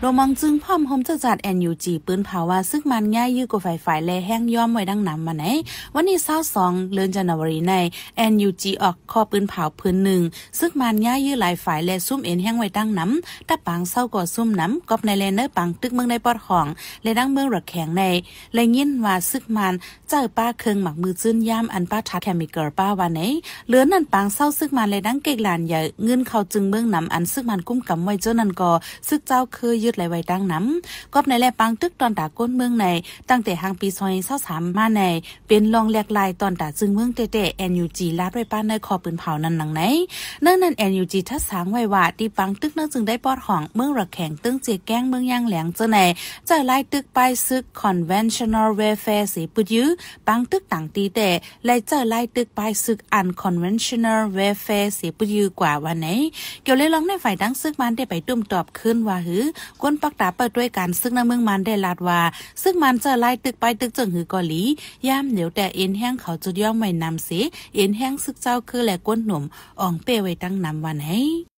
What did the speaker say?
โรมองจึงพร้อมโฮมจะจัดแอนยูจีปืนภาวะซึ่งมันง่ายยือกว่าไฟฝ่ายแลแห้งย่อมไว้ดังนำมาไหนวันนี้เศร้าสองเลือนจันวรีในแอนยูจีออกข้อปืนเผาพื้นหนึ่งซึ่งมันง่ายยือหลายฝ่ายแลซุ่มเอ็นแห้งไว้ดังน้ำตะปางเศร้าก่อซุ่มน้ำกอบในเลนเนอร์ปังตึกเมืองในปอดของและดังเมืองระแข็งใน และยินว่าซึกมันเจาป้าเคืองหมักมือจื้นย่ามอันป้าทัดแคมิเกอลป้าวันไหนเหลือนั่นปางเศร้าซึกมันเละดังเกลานใหญ่เงินเขาจึงเมืองนำอันซึกมันกุ้มกาไว้เจ้านันก่อซึกเจ้าเคยยืดไหลไว้ตั้งน้ำกอบในแลปังตึกตอนตาก้นเมืองใน ตั้งแต่หางปีซอยเศร้าสามมาใน เป็นลองแหลกลายตอนตาซึ่งเมืองเตเตแอนยูจีลาดไว้ป้านในคอปืนเผานั้นหนังไหนเนื่องนั้นแอนยูจีทัดสางไว้ว่า ที่ปังตึกนั่งจึงได้ปอดห้องเมืองระแข็งตึ้งเจียแก้งเมืองย่างแหลงเจ้าในจะไล่ตึกไปซึก conventional warfare สีปุดยื้อปังตึกต่างตีเตะและจอไล่ตึกไปซึก unconventional w ฟ r f a r e สีปุดยื้อกว่าวันไหนเกี่ยวเลยลองในฝ่ายดังซึกมันได้ไปตุ้มตอบขึ้นว่าหือก้นปักตาเปิดด้วยกันซึ่งในเมืองมันได้ลาดว่า ซึ่งมันจะไล่ตึกไปตึกจนงหือกอลีย่มเดี๋ยวแต่เอ็นแห้งเขาจุดย่อมไม่นำเสียเอ็นแห้งซึกเจ้าคือแหลก้นหนุ่มอ่องเปไว้ตั้งนำวันให้